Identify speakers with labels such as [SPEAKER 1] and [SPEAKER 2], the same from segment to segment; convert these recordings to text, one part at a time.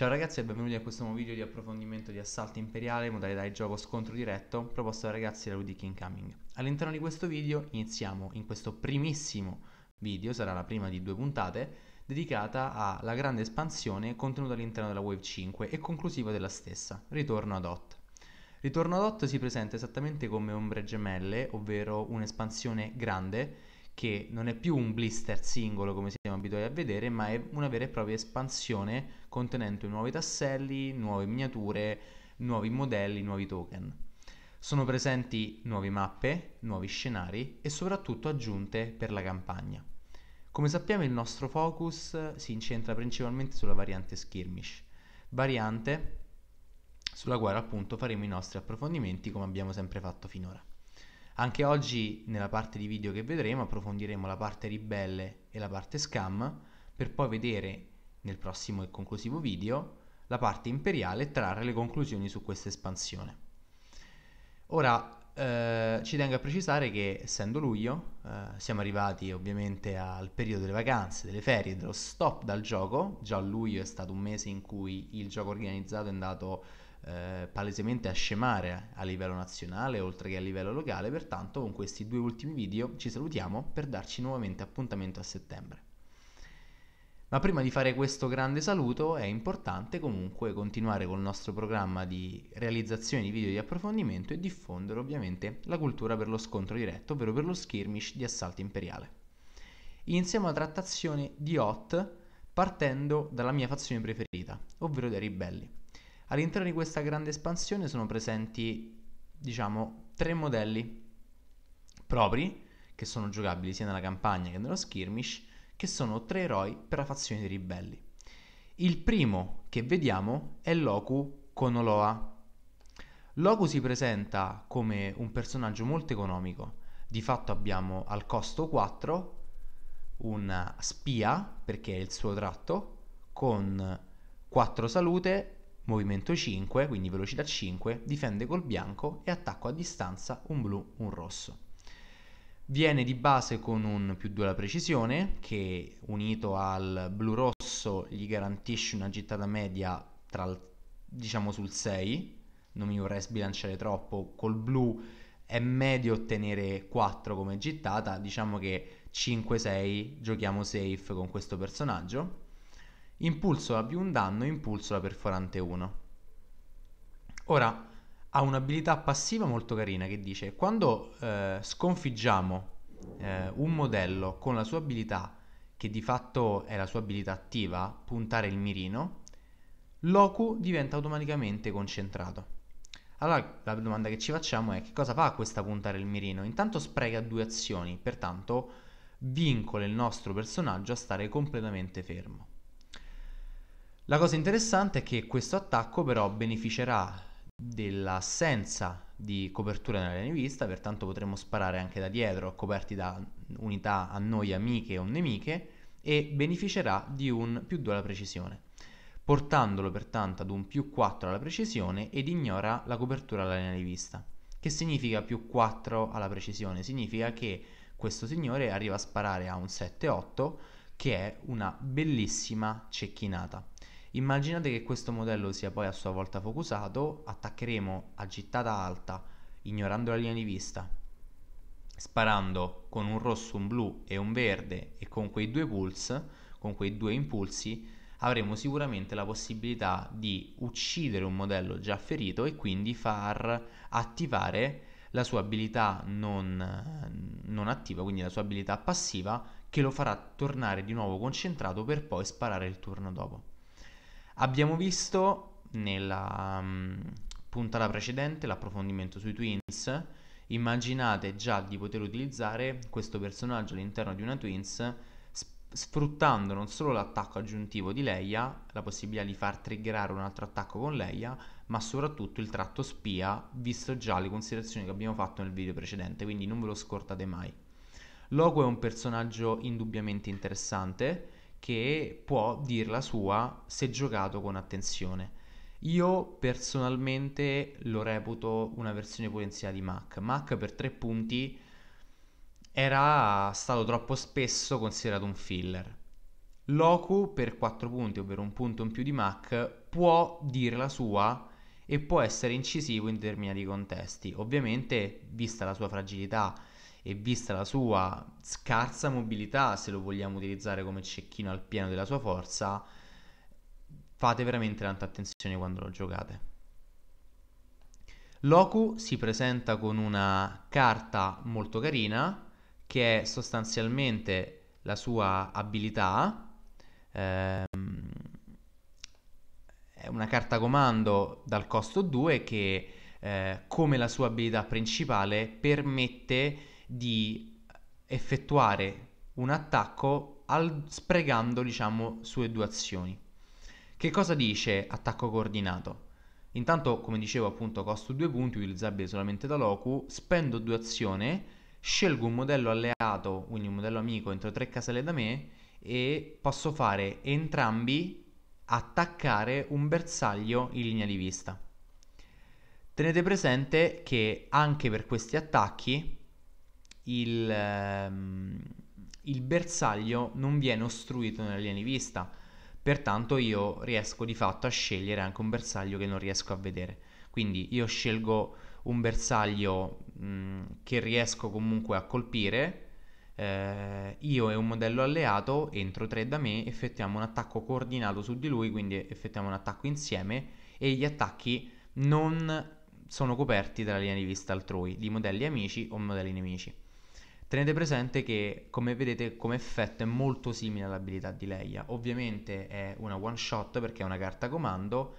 [SPEAKER 1] Ciao ragazzi e benvenuti a questo nuovo video di approfondimento di Assalto Imperiale, modalità di gioco scontro diretto, proposto da ragazzi da Ludic Incoming. All'interno di questo video iniziamo in questo primissimo video, sarà la prima di due puntate, dedicata alla grande espansione contenuta all'interno della Wave 5 e conclusiva della stessa, Ritorno ad Hot. Ritorno ad Hot si presenta esattamente come Ombre Gemelle, ovvero un'espansione grande che non è più un blister singolo come siamo abituati a vedere, ma è una vera e propria espansione contenente nuovi tasselli, nuove miniature, nuovi modelli, nuovi token. Sono presenti nuove mappe, nuovi scenari e soprattutto aggiunte per la campagna. Come sappiamo il nostro focus si incentra principalmente sulla variante skirmish, variante sulla quale appunto faremo i nostri approfondimenti come abbiamo sempre fatto finora. Anche oggi nella parte di video che vedremo approfondiremo la parte ribelle e la parte scam per poi vedere nel prossimo e conclusivo video la parte imperiale e trarre le conclusioni su questa espansione. Ora eh, ci tengo a precisare che essendo luglio eh, siamo arrivati ovviamente al periodo delle vacanze, delle ferie, dello stop dal gioco, già luglio è stato un mese in cui il gioco organizzato è andato eh, palesemente a scemare a livello nazionale oltre che a livello locale, pertanto con questi due ultimi video ci salutiamo per darci nuovamente appuntamento a settembre. Ma prima di fare questo grande saluto è importante comunque continuare col nostro programma di realizzazione di video di approfondimento e diffondere ovviamente la cultura per lo scontro diretto, ovvero per lo skirmish di assalto imperiale. Iniziamo la trattazione di Hot partendo dalla mia fazione preferita, ovvero dai ribelli. All'interno di questa grande espansione sono presenti, diciamo, tre modelli propri, che sono giocabili sia nella campagna che nello skirmish, che sono tre eroi per la fazione dei ribelli. Il primo che vediamo è Loku con Oloa. Loku si presenta come un personaggio molto economico. Di fatto abbiamo al costo 4 una spia, perché è il suo tratto, con 4 salute Movimento 5, quindi velocità 5, difende col bianco e attacco a distanza un blu, un rosso. Viene di base con un più 2 alla precisione che unito al blu rosso gli garantisce una gittata media tra, diciamo sul 6, non mi vorrei sbilanciare troppo, col blu è medio ottenere 4 come gittata, diciamo che 5-6 giochiamo safe con questo personaggio impulso la più un danno, impulso la perforante 1. Ora, ha un'abilità passiva molto carina che dice quando eh, sconfiggiamo eh, un modello con la sua abilità, che di fatto è la sua abilità attiva, puntare il mirino, Loku diventa automaticamente concentrato. Allora la domanda che ci facciamo è che cosa fa questa puntare il mirino? Intanto spreca due azioni, pertanto vincola il nostro personaggio a stare completamente fermo. La cosa interessante è che questo attacco però beneficerà dell'assenza di copertura nella linea di vista, pertanto potremo sparare anche da dietro, coperti da unità a noi amiche o nemiche, e beneficerà di un più 2 alla precisione, portandolo pertanto ad un più 4 alla precisione ed ignora la copertura alla linea di vista. Che significa più 4 alla precisione? Significa che questo signore arriva a sparare a un 7-8, che è una bellissima cecchinata. Immaginate che questo modello sia poi a sua volta focusato, attaccheremo a gittata alta, ignorando la linea di vista, sparando con un rosso, un blu e un verde e con quei due pulse, con quei due impulsi, avremo sicuramente la possibilità di uccidere un modello già ferito e quindi far attivare la sua abilità non, non, attiva, quindi la sua abilità passiva, che lo farà tornare di nuovo concentrato per poi sparare il turno dopo. Abbiamo visto nella um, puntata precedente l'approfondimento sui Twins. Immaginate già di poter utilizzare questo personaggio all'interno di una Twins sfruttando non solo l'attacco aggiuntivo di Leia, la possibilità di far triggerare un altro attacco con Leia, ma soprattutto il tratto spia, visto già le considerazioni che abbiamo fatto nel video precedente, quindi non ve lo scordate mai. Loco è un personaggio indubbiamente interessante, che può dire la sua se giocato con attenzione. Io personalmente lo reputo una versione potenziale di Mac. Mac per tre punti era stato troppo spesso considerato un filler. Loku per 4 punti, ovvero un punto in più di Mac, può dire la sua e può essere incisivo in determinati contesti. Ovviamente, vista la sua fragilità e vista la sua scarsa mobilità, se lo vogliamo utilizzare come cecchino al pieno della sua forza, fate veramente tanta attenzione quando lo giocate. Loku si presenta con una carta molto carina che è sostanzialmente la sua abilità. Ehm, è una carta comando dal costo 2 che, eh, come la sua abilità principale, permette di effettuare un attacco al, sprecando, diciamo, sue due azioni. Che cosa dice attacco coordinato? Intanto, come dicevo, appunto, costo due punti, utilizzabile solamente da Loku, spendo due azioni, scelgo un modello alleato, quindi un modello amico, entro tre caselle da me e posso fare entrambi attaccare un bersaglio in linea di vista. Tenete presente che anche per questi attacchi il, ehm, il bersaglio non viene ostruito nella linea di vista, pertanto io riesco di fatto a scegliere anche un bersaglio che non riesco a vedere. Quindi io scelgo un bersaglio mh, mm, che riesco comunque a colpire, eh, io e un modello alleato, entro tre da me, effettuiamo un attacco coordinato su di lui, quindi effettuiamo un attacco insieme e gli attacchi non sono coperti dalla linea di vista altrui, di modelli amici o modelli nemici. Tenete presente che, come vedete, come effetto è molto simile all'abilità di Leia. Ovviamente è una one shot perché è una carta comando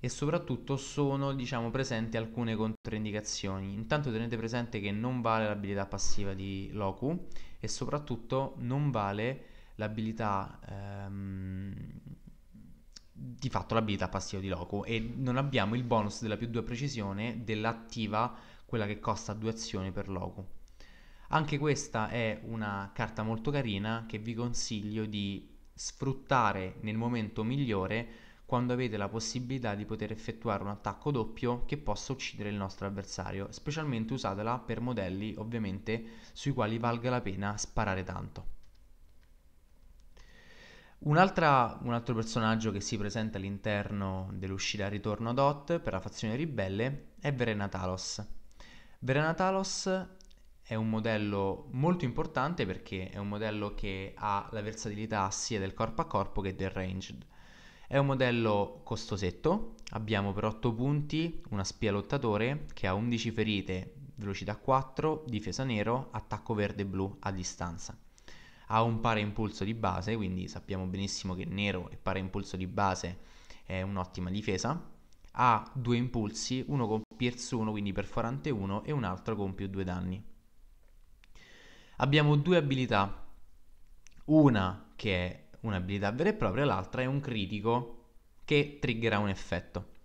[SPEAKER 1] e soprattutto sono, diciamo, presenti alcune controindicazioni. Intanto tenete presente che non vale l'abilità passiva di Loku e soprattutto non vale l'abilità... Ehm, di fatto l'abilità passiva di Loku e non abbiamo il bonus della più 2 precisione dell'attiva, quella che costa 2 azioni per Loku. Anche questa è una carta molto carina che vi consiglio di sfruttare nel momento migliore quando avete la possibilità di poter effettuare un attacco doppio che possa uccidere il nostro avversario, specialmente usatela per modelli ovviamente sui quali valga la pena sparare tanto. un, un altro personaggio che si presenta all'interno dell'uscita a Ritorno ad Hot per la fazione ribelle è Verena Talos. Verena Talos è un modello molto importante perché è un modello che ha la versatilità sia del corpo a corpo che del ranged. È un modello costosetto, abbiamo per 8 punti una spia lottatore che ha 11 ferite, velocità 4, difesa nero, attacco verde e blu a distanza. Ha un pare impulso di base, quindi sappiamo benissimo che nero e pare impulso di base è un'ottima difesa. Ha due impulsi, uno con Pierce 1, quindi perforante 1 e un altro con più 2 danni abbiamo due abilità. Una che è un'abilità vera e propria, l'altra è un critico che triggerà un effetto.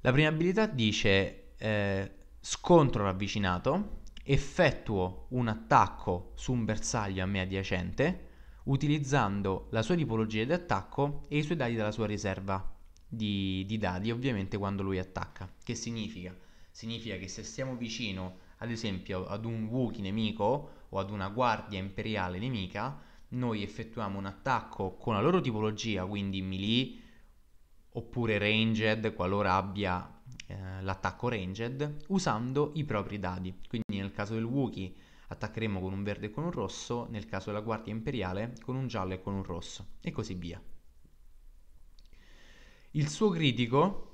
[SPEAKER 1] La prima abilità dice eh, scontro ravvicinato, effettuo un attacco su un bersaglio a me adiacente utilizzando la sua tipologia di attacco e i suoi dadi dalla sua riserva di, di dadi ovviamente quando lui attacca. Che significa? Significa che se stiamo vicino ad esempio ad un Wookiee nemico o ad una guardia imperiale nemica, noi effettuiamo un attacco con la loro tipologia, quindi melee oppure ranged qualora abbia eh, l'attacco ranged, usando i propri dadi. Quindi nel caso del Wookiee attaccheremo con un verde e con un rosso, nel caso della guardia imperiale con un giallo e con un rosso, e così via. Il suo critico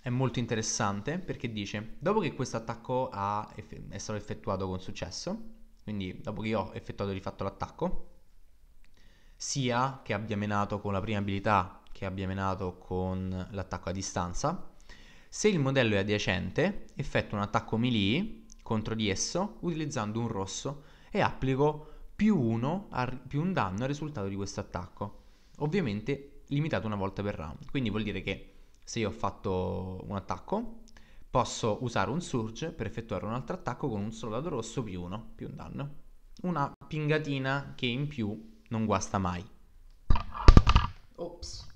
[SPEAKER 1] è molto interessante perché dice, dopo che questo attacco ha, è stato effettuato con successo, quindi dopo che io ho effettuato di fatto l'attacco, sia che abbia menato con la prima abilità che abbia menato con l'attacco a distanza. Se il modello è adiacente, effetto un attacco melee contro di esso utilizzando un rosso e applico più, uno a, più un danno al risultato di questo attacco. Ovviamente limitato una volta per round, quindi vuol dire che se io ho fatto un attacco Posso usare un surge per effettuare un altro attacco con un soldato rosso più uno, più un danno. Una pingatina che in più non guasta mai. Ops.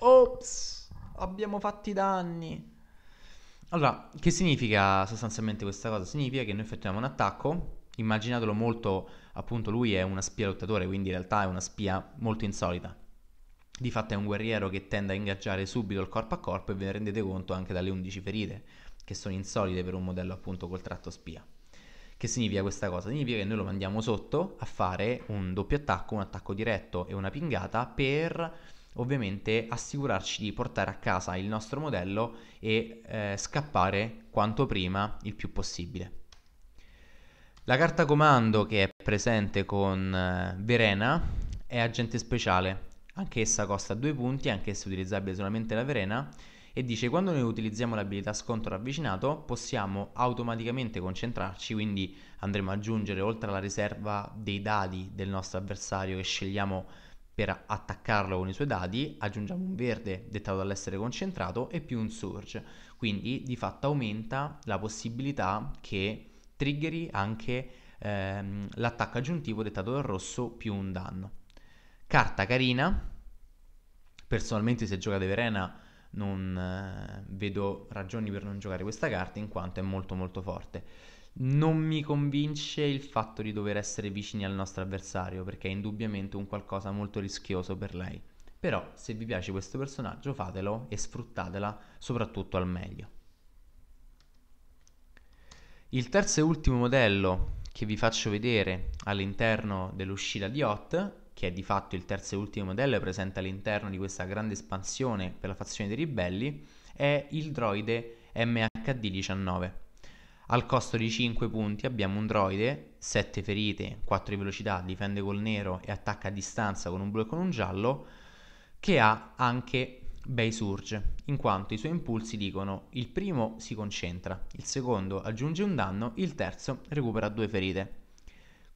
[SPEAKER 1] Ops. Abbiamo fatto i danni. Allora, che significa sostanzialmente questa cosa? Significa che noi effettuiamo un attacco, immaginatelo molto, appunto lui è una spia lottatore, quindi in realtà è una spia molto insolita. Di fatto è un guerriero che tende a ingaggiare subito il corpo a corpo e ve ne rendete conto anche dalle 11 ferite, che sono insolite per un modello appunto col tratto spia. Che significa questa cosa? Significa che noi lo mandiamo sotto a fare un doppio attacco, un attacco diretto e una pingata per ovviamente assicurarci di portare a casa il nostro modello e eh, scappare quanto prima il più possibile. La carta comando che è presente con eh, Verena è agente speciale, Anch'essa costa 2 punti, anch'essa utilizzabile solamente la Verena e dice quando noi utilizziamo l'abilità scontro ravvicinato possiamo automaticamente concentrarci, quindi andremo ad aggiungere oltre alla riserva dei dadi del nostro avversario che scegliamo per attaccarlo con i suoi dadi, aggiungiamo un verde dettato dall'essere concentrato e più un surge, quindi di fatto aumenta la possibilità che triggeri anche ehm, l'attacco aggiuntivo dettato dal rosso più un danno. Carta carina, Personalmente se gioca De Verena non eh, vedo ragioni per non giocare questa carta in quanto è molto molto forte. Non mi convince il fatto di dover essere vicini al nostro avversario perché è indubbiamente un qualcosa molto rischioso per lei. Però se vi piace questo personaggio fatelo e sfruttatela soprattutto al meglio. Il terzo e ultimo modello che vi faccio vedere all'interno dell'uscita di Hot che è di fatto il terzo e ultimo modello presente all'interno di questa grande espansione per la fazione dei ribelli, è il droide MHD-19. Al costo di 5 punti abbiamo un droide, 7 ferite, 4 di velocità, difende col nero e attacca a distanza con un blu e con un giallo, che ha anche bei surge, in quanto i suoi impulsi dicono il primo si concentra, il secondo aggiunge un danno, il terzo recupera due ferite.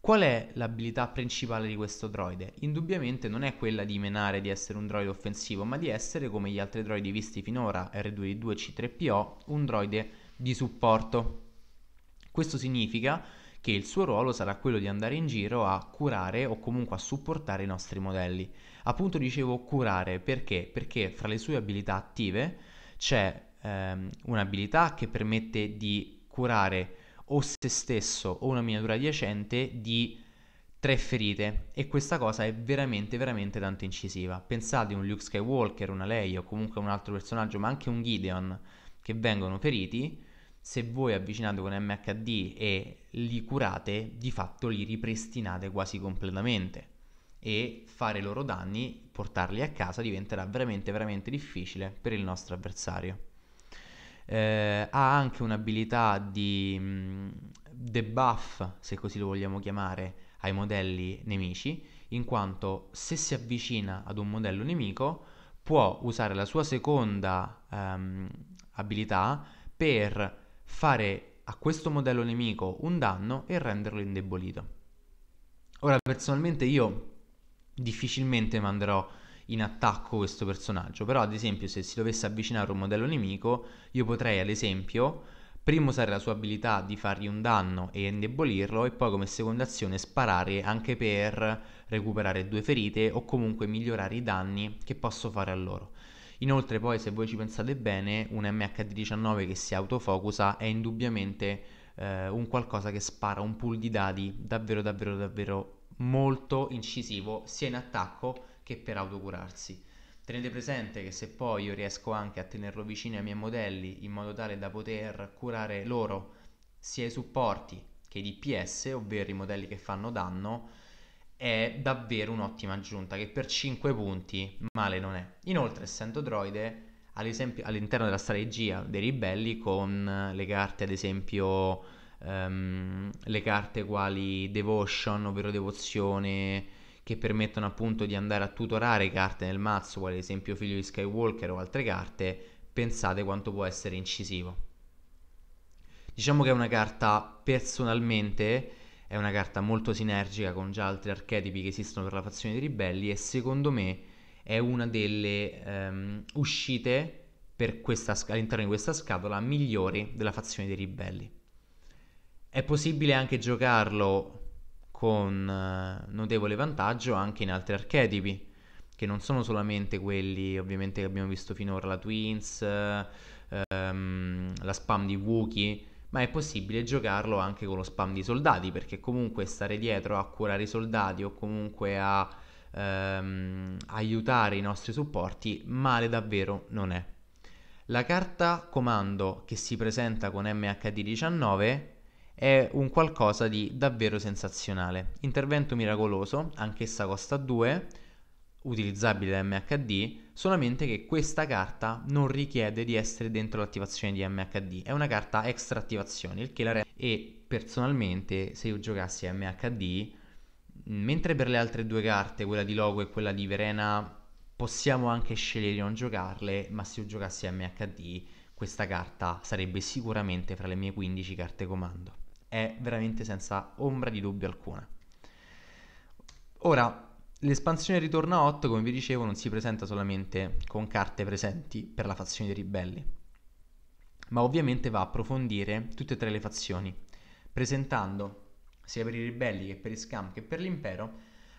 [SPEAKER 1] Qual è l'abilità principale di questo droide? Indubbiamente non è quella di menare di essere un droide offensivo, ma di essere, come gli altri droidi visti finora, R2D2C3PO, e un droide di supporto. Questo significa che il suo ruolo sarà quello di andare in giro a curare o comunque a supportare i nostri modelli. Appunto dicevo curare perché? Perché fra le sue abilità attive c'è ehm, un'abilità che permette di curare o se stesso o una miniatura adiacente di tre ferite e questa cosa è veramente veramente tanto incisiva. Pensate un Luke Skywalker, una Leia o comunque un altro personaggio, ma anche un Gideon che vengono feriti, se voi avvicinate con MHD e li curate, di fatto li ripristinate quasi completamente e fare loro danni, portarli a casa diventerà veramente veramente difficile per il nostro avversario eh, ha anche un'abilità di mh, mm, debuff, se così lo vogliamo chiamare, ai modelli nemici, in quanto se si avvicina ad un modello nemico può usare la sua seconda ehm, abilità per fare a questo modello nemico un danno e renderlo indebolito. Ora personalmente io difficilmente manderò in attacco questo personaggio. Però, ad esempio, se si dovesse avvicinare un modello nemico, io potrei, ad esempio, prima usare la sua abilità di fargli un danno e indebolirlo, e poi come seconda azione sparare anche per recuperare due ferite o comunque migliorare i danni che posso fare a loro. Inoltre, poi, se voi ci pensate bene, un mhd 19 che si autofocusa è indubbiamente eh, un qualcosa che spara un pool di dadi davvero, davvero, davvero molto incisivo sia in attacco che per autocurarsi. Tenete presente che se poi io riesco anche a tenerlo vicino ai miei modelli in modo tale da poter curare loro sia i supporti che i DPS, ovvero i modelli che fanno danno, è davvero un'ottima aggiunta che per 5 punti male non è. Inoltre, essendo droide, all'interno della strategia dei ribelli con le carte, ad esempio, um, le carte quali devotion, ovvero devozione, che permettono appunto di andare a tutorare carte nel mazzo, quale ad esempio Figlio di Skywalker o altre carte, pensate quanto può essere incisivo. Diciamo che è una carta personalmente, è una carta molto sinergica con già altri archetipi che esistono per la fazione dei ribelli e secondo me è una delle um, uscite questa, all'interno di questa scatola migliori della fazione dei ribelli. È possibile anche giocarlo con eh, notevole vantaggio anche in altri archetipi, che non sono solamente quelli ovviamente che abbiamo visto finora, la Twins, ehm, la spam di Wookiee, ma è possibile giocarlo anche con lo spam di soldati, perché comunque stare dietro a curare i soldati o comunque a ehm, aiutare i nostri supporti male davvero non è. La carta comando che si presenta con MHD19 è un qualcosa di davvero sensazionale. Intervento miracoloso, anch'essa costa 2, utilizzabile da MHD, solamente che questa carta non richiede di essere dentro l'attivazione di MHD, è una carta extra attivazione, il che la rende... E personalmente, se io giocassi MHD, mentre per le altre due carte, quella di Logo e quella di Verena, possiamo anche scegliere di non giocarle, ma se io giocassi MHD, questa carta sarebbe sicuramente fra le mie 15 carte comando è veramente senza ombra di dubbio alcuna. Ora, l'espansione Ritorno a 8, come vi dicevo, non si presenta solamente con carte presenti per la fazione dei ribelli, ma ovviamente va a approfondire tutte e tre le fazioni, presentando sia per i ribelli che per i scam che per l'impero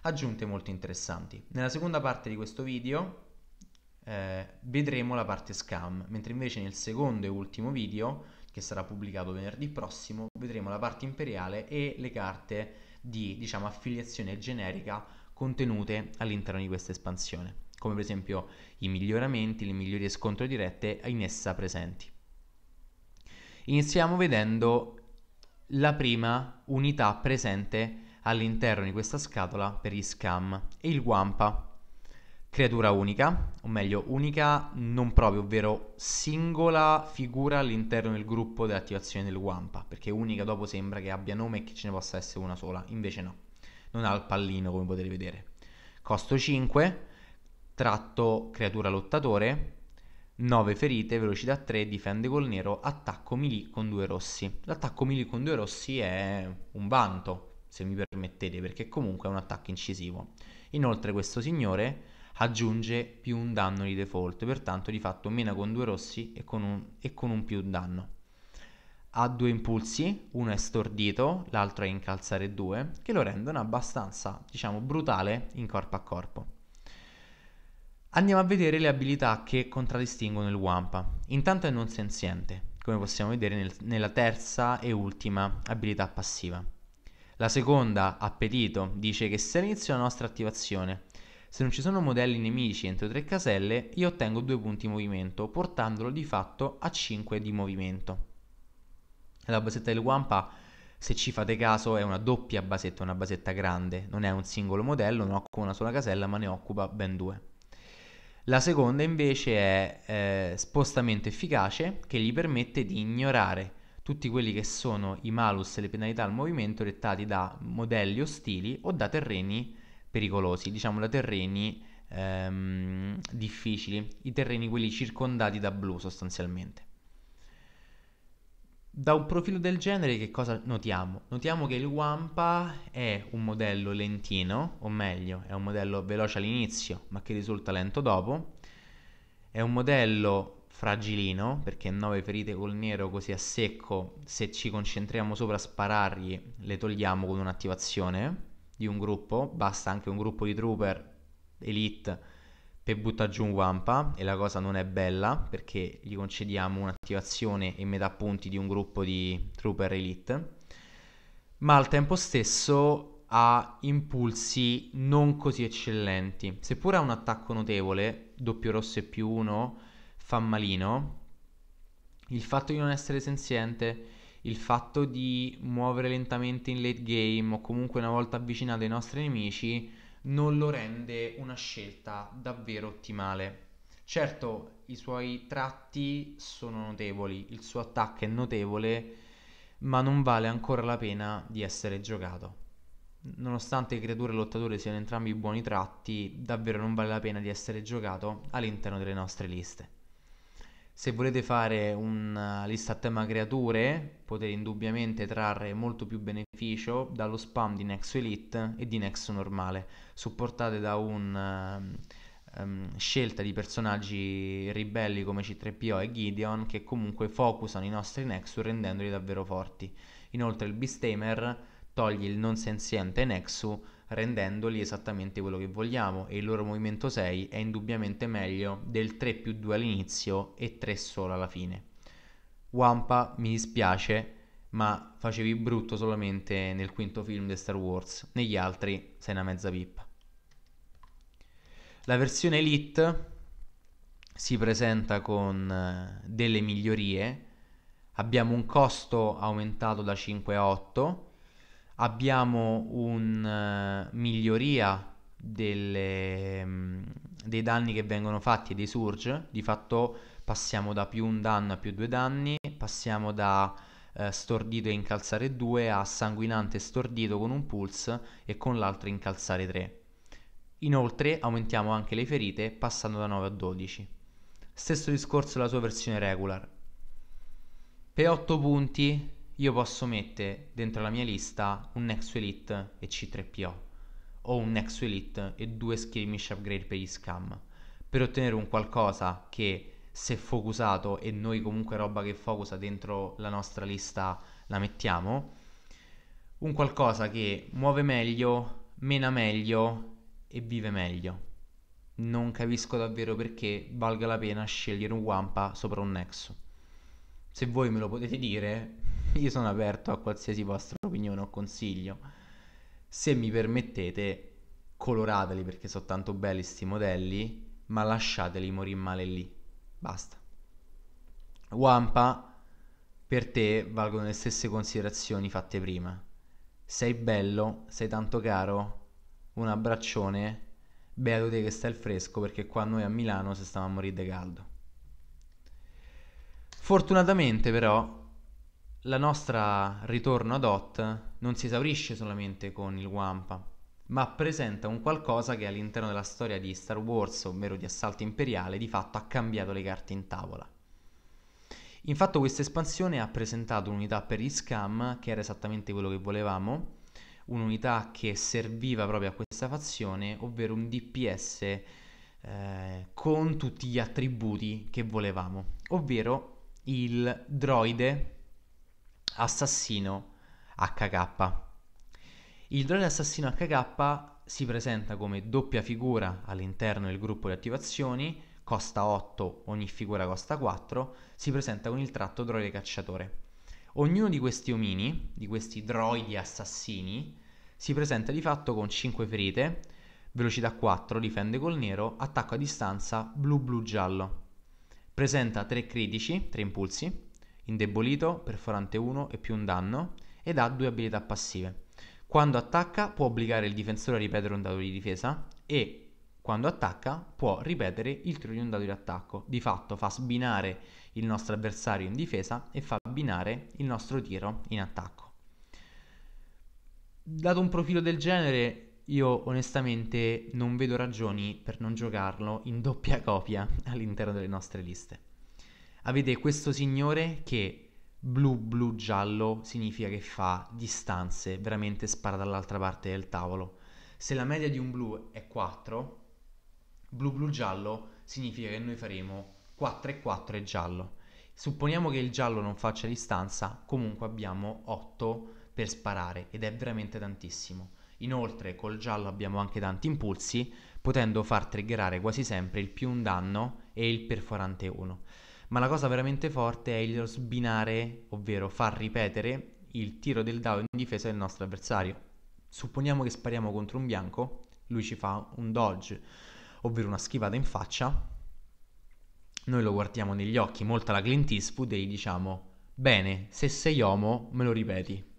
[SPEAKER 1] aggiunte molto interessanti. Nella seconda parte di questo video eh, vedremo la parte scam, mentre invece nel secondo e ultimo video che sarà pubblicato venerdì prossimo, vedremo la parte imperiale e le carte di diciamo, affiliazione generica contenute all'interno di questa espansione, come per esempio i miglioramenti, le migliori scontro dirette in essa presenti. Iniziamo vedendo la prima unità presente all'interno di questa scatola per gli scam e il Wampa creatura unica, o meglio, unica non proprio, ovvero singola figura all'interno del gruppo di attivazione del Wampa, perché unica dopo sembra che abbia nome e che ce ne possa essere una sola, invece no, non ha il pallino come potete vedere. Costo 5, tratto creatura lottatore, 9 ferite, velocità 3, difende col nero, attacco melee con due rossi. L'attacco melee con due rossi è un vanto, se mi permettete, perché comunque è un attacco incisivo. Inoltre questo signore aggiunge più un danno di default, pertanto di fatto mena con due rossi e con un, e con un più danno. Ha due impulsi, uno è stordito, l'altro è incalzare due, che lo rendono abbastanza, diciamo, brutale in corpo a corpo. Andiamo a vedere le abilità che contraddistinguono il Wampa. Intanto è non senziente, come possiamo vedere nel, nella terza e ultima abilità passiva. La seconda, appetito, dice che se all'inizio della nostra attivazione se non ci sono modelli nemici entro tre caselle, io ottengo due punti di movimento, portandolo di fatto a 5 di movimento. La basetta del Wampa, se ci fate caso, è una doppia basetta, una basetta grande, non è un singolo modello, non occupa una sola casella, ma ne occupa ben due. La seconda invece è eh, spostamento efficace che gli permette di ignorare tutti quelli che sono i malus e le penalità al movimento dettati da modelli ostili o da terreni pericolosi, diciamo da terreni ehm, difficili, i terreni quelli circondati da blu sostanzialmente. Da un profilo del genere che cosa notiamo? Notiamo che il Wampa è un modello lentino, o meglio, è un modello veloce all'inizio ma che risulta lento dopo, è un modello fragilino perché 9 ferite col nero così a secco, se ci concentriamo sopra a sparargli le togliamo con un'attivazione, di un gruppo, basta anche un gruppo di trooper elite per buttare giù un Wampa e la cosa non è bella perché gli concediamo un'attivazione e metà punti di un gruppo di trooper elite, ma al tempo stesso ha impulsi non così eccellenti. Seppur ha un attacco notevole, doppio rosso e più uno, fa malino, il fatto di non essere senziente il fatto di muovere lentamente in late game o comunque una volta avvicinato ai nostri nemici non lo rende una scelta davvero ottimale. Certo, i suoi tratti sono notevoli, il suo attacco è notevole, ma non vale ancora la pena di essere giocato. Nonostante creatura e lottatore siano entrambi buoni tratti, davvero non vale la pena di essere giocato all'interno delle nostre liste. Se volete fare una eh, lista a tema creature, potete indubbiamente trarre molto più beneficio dallo spam di Nexo Elite e di Nexo normale, supportate da una um, ehm, ehm, scelta di personaggi ribelli come C3PO e Gideon che comunque focusano i nostri Nexus rendendoli davvero forti. Inoltre il Beastamer toglie il non senziente Nexus rendendoli esattamente quello che vogliamo e il loro movimento 6 è indubbiamente meglio del 3 più 2 all'inizio e 3 solo alla fine. Wampa mi dispiace, ma facevi brutto solamente nel quinto film di Star Wars, negli altri sei una mezza pippa. La versione Elite si presenta con eh, delle migliorie, abbiamo un costo aumentato da 5 a 8, abbiamo una eh, miglioria delle, mm, dei danni che vengono fatti e dei surge, di fatto passiamo da più un danno a più due danni, passiamo da uh, stordito e incalzare 2 a sanguinante e stordito con un pulse e con l'altro incalzare 3. Inoltre aumentiamo anche le ferite passando da 9 a 12. Stesso discorso la sua versione regular. Per 8 punti io posso mettere dentro la mia lista un Nexo Elite e C3PO o un Nexo Elite e due skirmish upgrade per gli scam per ottenere un qualcosa che se focusato e noi comunque roba che focusa dentro la nostra lista la mettiamo un qualcosa che muove meglio, mena meglio e vive meglio. Non capisco davvero perché valga la pena scegliere un Wampa sopra un Nexo. Se voi me lo potete dire, io sono aperto a qualsiasi vostra opinione o consiglio. Se mi permettete, colorateli perché sono tanto belli sti modelli, ma lasciateli morire male lì. Basta. Wampa, per te valgono le stesse considerazioni fatte prima. Sei bello, sei tanto caro, un abbraccione, beato te che stai al fresco perché qua noi a Milano si stava a morire di caldo. Fortunatamente però la nostra ritorno ad Hot non si esaurisce solamente con il Wampa, ma presenta un qualcosa che all'interno della storia di Star Wars, ovvero di Assalto Imperiale, di fatto ha cambiato le carte in tavola. Infatti questa espansione ha presentato un'unità per gli scam, che era esattamente quello che volevamo, un'unità che serviva proprio a questa fazione, ovvero un DPS eh, con tutti gli attributi che volevamo, ovvero il droide assassino HK. Il drone assassino HK si presenta come doppia figura all'interno del gruppo di attivazioni, costa 8, ogni figura costa 4, si presenta con il tratto droide cacciatore. Ognuno di questi omini, di questi droidi assassini, si presenta di fatto con 5 ferite, velocità 4, difende col nero, attacco a distanza blu-blu-giallo. Presenta 3 critici, 3 impulsi, indebolito, perforante 1 e più un danno, ed ha due abilità passive. Quando attacca può obbligare il difensore a ripetere un dato di difesa e quando attacca può ripetere il tiro di un dato di attacco. Di fatto fa sbinare il nostro avversario in difesa e fa binare il nostro tiro in attacco. Dato un profilo del genere, io onestamente non vedo ragioni per non giocarlo in doppia copia all'interno delle nostre liste avete questo signore che blu, blu, giallo significa che fa distanze, veramente spara dall'altra parte del tavolo. Se la media di un blu è 4, blu, blu, giallo significa che noi faremo 4 e 4 e giallo. Supponiamo che il giallo non faccia distanza, comunque abbiamo 8 per sparare ed è veramente tantissimo. Inoltre col giallo abbiamo anche tanti impulsi, potendo far triggerare quasi sempre il più un danno e il perforante 1 ma la cosa veramente forte è il sbinare, ovvero far ripetere il tiro del dado in difesa del nostro avversario. Supponiamo che spariamo contro un bianco, lui ci fa un dodge, ovvero una schivata in faccia, noi lo guardiamo negli occhi, molto la Clint Eastwood, e gli diciamo, bene, se sei uomo me lo ripeti.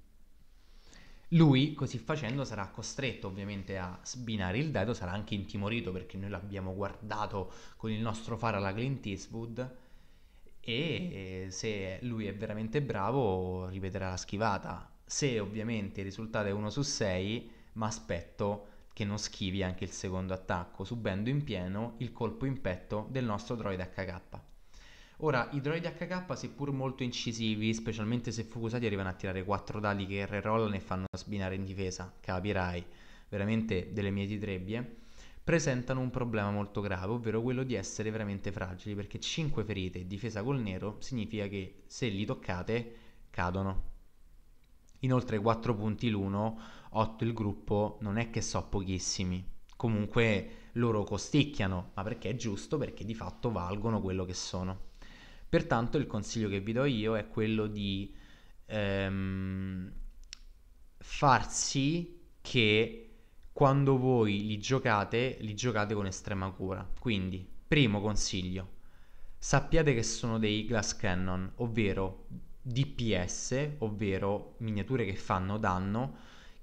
[SPEAKER 1] Lui, così facendo, sarà costretto ovviamente a sbinare il dado, sarà anche intimorito perché noi l'abbiamo guardato con il nostro faro alla Clint Eastwood, e eh, se lui è veramente bravo ripeterà la schivata. Se ovviamente il risultato è 1 su 6, ma aspetto che non schivi anche il secondo attacco, subendo in pieno il colpo in petto del nostro droide HK. Ora, i droidi HK, seppur molto incisivi, specialmente se fucusati, arrivano a tirare 4 dadi che rerollano e fanno spinare in difesa, capirai, veramente delle mie trebbie presentano un problema molto grave, ovvero quello di essere veramente fragili, perché 5 ferite e difesa col nero significa che se li toccate cadono. Inoltre 4 punti l'uno, 8 il gruppo, non è che so pochissimi. Comunque loro costicchiano, ma perché è giusto? Perché di fatto valgono quello che sono. Pertanto il consiglio che vi do io è quello di ehm, far sì che quando voi li giocate, li giocate con estrema cura. Quindi, primo consiglio, sappiate che sono dei glass cannon, ovvero DPS, ovvero miniature che fanno danno,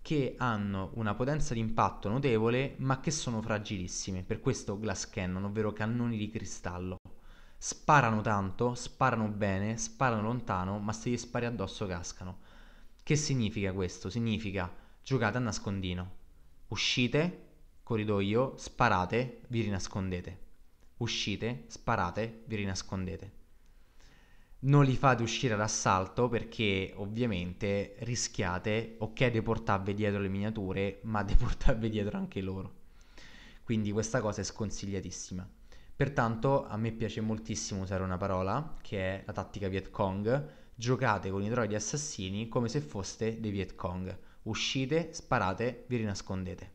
[SPEAKER 1] che hanno una potenza di impatto notevole, ma che sono fragilissime. Per questo glass cannon, ovvero cannoni di cristallo. Sparano tanto, sparano bene, sparano lontano, ma se gli spari addosso cascano. Che significa questo? Significa giocate a nascondino Uscite, corridoio, sparate, vi rinascondete. Uscite, sparate, vi rinascondete. Non li fate uscire all'assalto perché ovviamente rischiate, ok, di portarvi dietro le miniature, ma di portarvi dietro anche loro. Quindi questa cosa è sconsigliatissima. Pertanto a me piace moltissimo usare una parola che è la tattica Viet Cong. Giocate con i droidi assassini come se foste dei Viet Cong Uscite, sparate, vi rinascondete.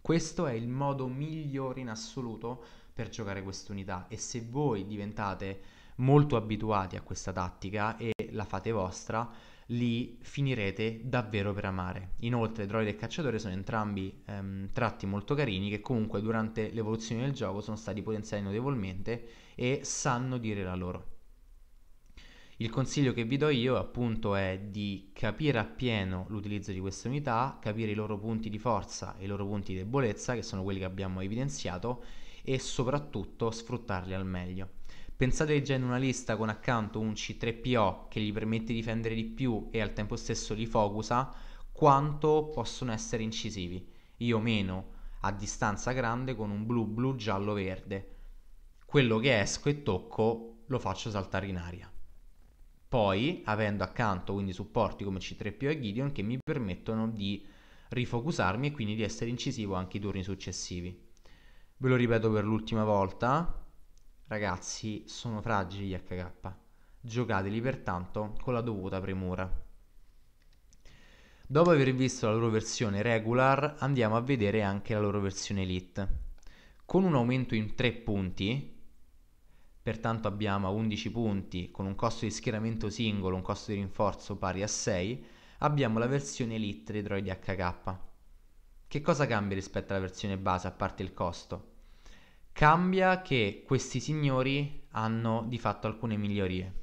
[SPEAKER 1] Questo è il modo migliore in assoluto per giocare quest'unità e se voi diventate molto abituati a questa tattica e la fate vostra, li finirete davvero per amare. Inoltre, droide e cacciatore sono entrambi ehm, tratti molto carini che comunque durante l'evoluzione del gioco sono stati potenziati notevolmente e sanno dire la loro. Il consiglio che vi do io appunto è di capire appieno l'utilizzo di queste unità, capire i loro punti di forza e i loro punti di debolezza, che sono quelli che abbiamo evidenziato, e soprattutto sfruttarli al meglio. Pensate già in una lista con accanto un C3PO che gli permette di difendere di più e al tempo stesso li focusa, quanto possono essere incisivi. Io meno a distanza grande con un blu, blu, giallo, verde. Quello che esco e tocco lo faccio saltare in aria. Poi, avendo accanto quindi supporti come C3PO e Gideon che mi permettono di rifocusarmi e quindi di essere incisivo anche i turni successivi. Ve lo ripeto per l'ultima volta, ragazzi, sono fragili gli HK. Giocateli pertanto con la dovuta premura. Dopo aver visto la loro versione regular, andiamo a vedere anche la loro versione elite. Con un aumento in 3 punti, pertanto abbiamo 11 punti con un costo di schieramento singolo, un costo di rinforzo pari a 6, abbiamo la versione Elite dei droidi HK. Che cosa cambia rispetto alla versione base a parte il costo? Cambia che questi signori hanno di fatto alcune migliorie.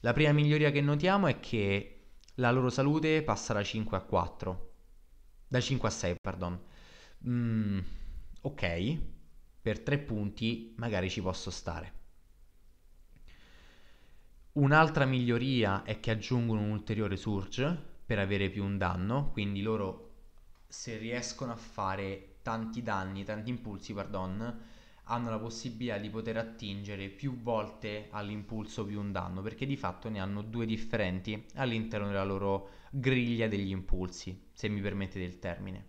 [SPEAKER 1] La prima miglioria che notiamo è che la loro salute passa da 5 a 4. Da 5 a 6, pardon. Mm, ok, per 3 punti magari ci posso stare. Un'altra miglioria è che aggiungono un ulteriore surge per avere più un danno, quindi loro se riescono a fare tanti danni, tanti impulsi, pardon, hanno la possibilità di poter attingere più volte all'impulso più un danno, perché di fatto ne hanno due differenti all'interno della loro griglia degli impulsi, se mi permettete il termine.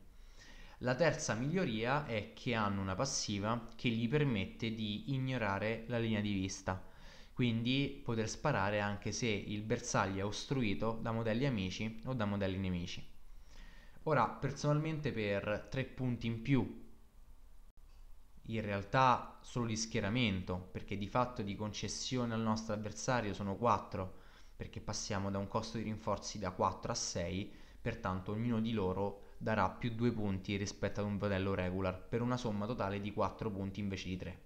[SPEAKER 1] La terza miglioria è che hanno una passiva che gli permette di ignorare la linea di vista quindi poter sparare anche se il bersaglio è ostruito da modelli amici o da modelli nemici. Ora, personalmente per tre punti in più, in realtà solo di schieramento, perché di fatto di concessione al nostro avversario sono 4, perché passiamo da un costo di rinforzi da 4 a 6, pertanto ognuno di loro darà più 2 punti rispetto ad un modello regular, per una somma totale di 4 punti invece di 3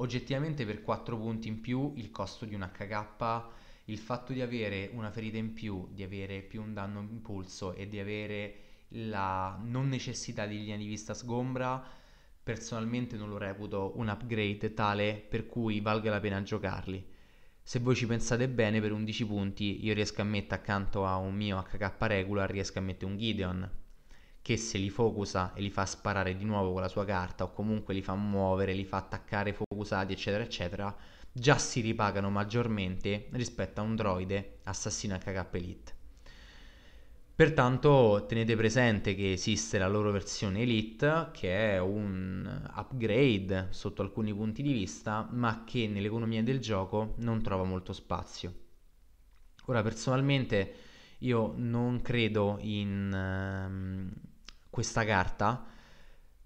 [SPEAKER 1] oggettivamente per 4 punti in più il costo di un HK, il fatto di avere una ferita in più, di avere più un danno impulso e di avere la non necessità di linea di vista sgombra, personalmente non lo reputo un upgrade tale per cui valga la pena giocarli. Se voi ci pensate bene, per 11 punti io riesco a mettere accanto a un mio HK regular, riesco a mettere un Gideon, che se li focusa e li fa sparare di nuovo con la sua carta o comunque li fa muovere, li fa attaccare focusati eccetera eccetera, già si ripagano maggiormente rispetto a un droide assassino HK Elite. Pertanto tenete presente che esiste la loro versione Elite, che è un upgrade sotto alcuni punti di vista, ma che nell'economia del gioco non trova molto spazio. Ora, personalmente, io non credo in, ehm, questa carta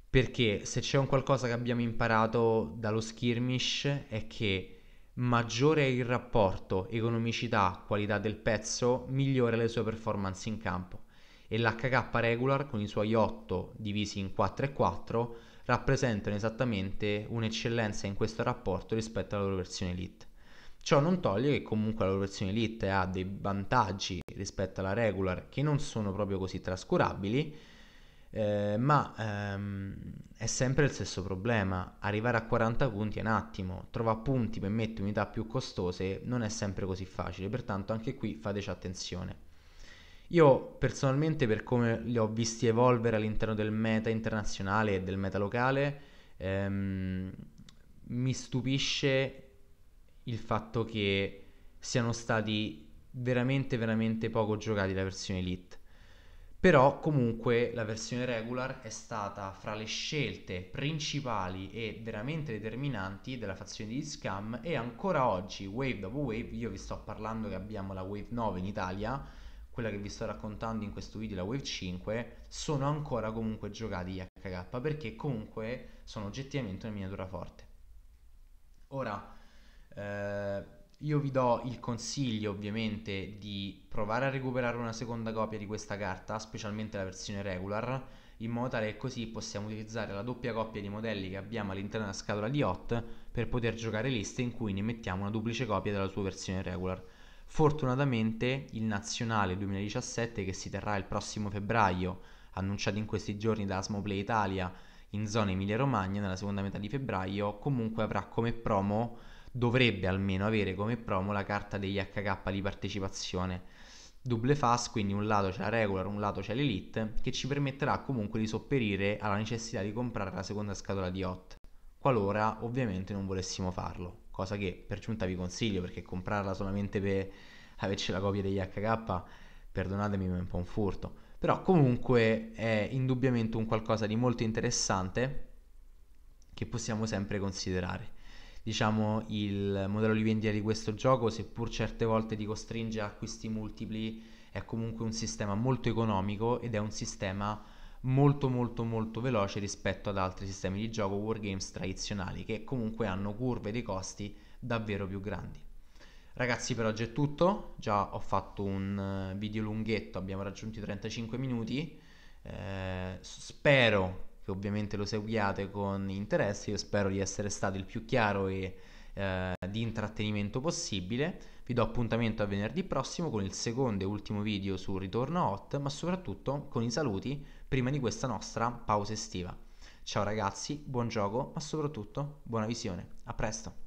[SPEAKER 1] perché se c'è un qualcosa che abbiamo imparato dallo skirmish è che maggiore è il rapporto economicità-qualità del pezzo, migliore le sue performance in campo. E l'HK regular con i suoi 8 divisi in 4 e 4 rappresentano esattamente un'eccellenza in questo rapporto rispetto alla loro versione elite. Ciò non toglie che comunque la loro versione elite ha dei vantaggi rispetto alla regular che non sono proprio così trascurabili, eh, ma ehm, è sempre il stesso problema, arrivare a 40 punti è un attimo, trova punti per mettere unità più costose non è sempre così facile, pertanto anche qui fateci attenzione. Io personalmente per come li ho visti evolvere all'interno del meta internazionale e del meta locale, ehm, mi stupisce il fatto che siano stati veramente veramente poco giocati la versione Elite però comunque la versione regular è stata fra le scelte principali e veramente determinanti della fazione di Scam e ancora oggi, wave dopo wave, io vi sto parlando che abbiamo la wave 9 in Italia, quella che vi sto raccontando in questo video, la wave 5, sono ancora comunque giocati HK perché comunque sono oggettivamente una miniatura forte. Ora, eh, io vi do il consiglio ovviamente di provare a recuperare una seconda copia di questa carta, specialmente la versione regular, in modo tale che così possiamo utilizzare la doppia coppia di modelli che abbiamo all'interno della scatola di Hot per poter giocare liste in cui ne mettiamo una duplice copia della sua versione regular. Fortunatamente il nazionale 2017 che si terrà il prossimo febbraio, annunciato in questi giorni da Asmoplay Italia in zona Emilia Romagna nella seconda metà di febbraio, comunque avrà come promo dovrebbe almeno avere come promo la carta degli HK di partecipazione. Double fast, quindi un lato c'è la regular, un lato c'è l'elite, che ci permetterà comunque di sopperire alla necessità di comprare la seconda scatola di hot, qualora ovviamente non volessimo farlo, cosa che per giunta vi consiglio perché comprarla solamente per averci la copia degli HK, perdonatemi, ma è un po' un furto. Però comunque è indubbiamente un qualcosa di molto interessante che possiamo sempre considerare diciamo, il modello di vendita di questo gioco, seppur certe volte ti costringe a acquisti multipli, è comunque un sistema molto economico ed è un sistema molto molto molto veloce rispetto ad altri sistemi di gioco wargames tradizionali che comunque hanno curve dei costi davvero più grandi. Ragazzi per oggi è tutto, già ho fatto un eh, video lunghetto, abbiamo raggiunto i 35 minuti, eh, spero che ovviamente lo seguiate con interesse. Io spero di essere stato il più chiaro e eh, di intrattenimento possibile. Vi do appuntamento a venerdì prossimo con il secondo e ultimo video sul ritorno hot, ma soprattutto con i saluti prima di questa nostra pausa estiva. Ciao ragazzi, buon gioco, ma soprattutto buona visione. A presto!